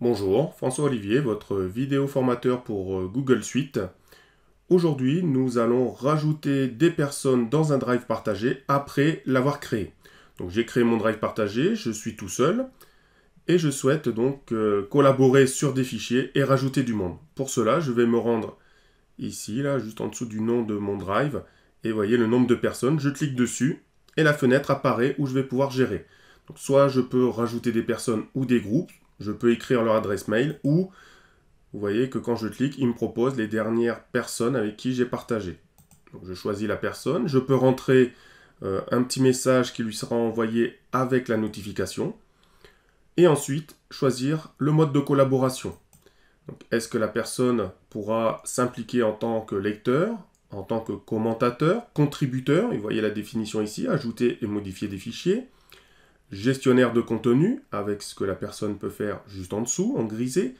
Bonjour, François Olivier, votre vidéo formateur pour euh, Google Suite. Aujourd'hui, nous allons rajouter des personnes dans un drive partagé après l'avoir créé. Donc j'ai créé mon drive partagé, je suis tout seul et je souhaite donc euh, collaborer sur des fichiers et rajouter du monde. Pour cela, je vais me rendre ici, là, juste en dessous du nom de mon drive et voyez le nombre de personnes. Je clique dessus et la fenêtre apparaît où je vais pouvoir gérer. Donc soit je peux rajouter des personnes ou des groupes, je peux écrire leur adresse mail ou vous voyez que quand je clique, il me propose les dernières personnes avec qui j'ai partagé. je choisis la personne, je peux rentrer euh, un petit message qui lui sera envoyé avec la notification et ensuite choisir le mode de collaboration. Est-ce que la personne pourra s'impliquer en tant que lecteur, en tant que commentateur, contributeur, vous voyez la définition ici, ajouter et modifier des fichiers, gestionnaire de contenu, avec ce que la personne peut faire juste en dessous, en grisé,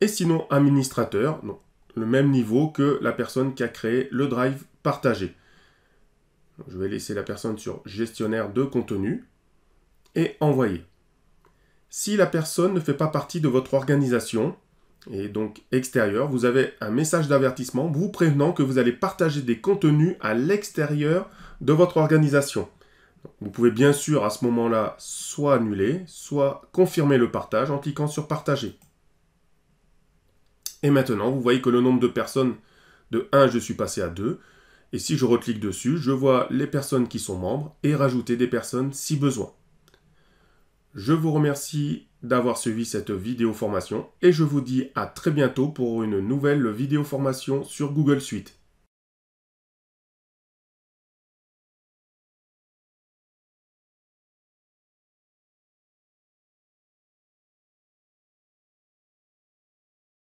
et sinon administrateur, le même niveau que la personne qui a créé le drive partagé. Je vais laisser la personne sur gestionnaire de contenu et envoyer. Si la personne ne fait pas partie de votre organisation, et donc extérieure, vous avez un message d'avertissement vous prévenant que vous allez partager des contenus à l'extérieur de votre organisation. Vous pouvez bien sûr à ce moment-là soit annuler, soit confirmer le partage en cliquant sur partager. Et maintenant, vous voyez que le nombre de personnes de 1, je suis passé à 2. Et si je reclique dessus, je vois les personnes qui sont membres et rajouter des personnes si besoin. Je vous remercie d'avoir suivi cette vidéo formation et je vous dis à très bientôt pour une nouvelle vidéo formation sur Google Suite.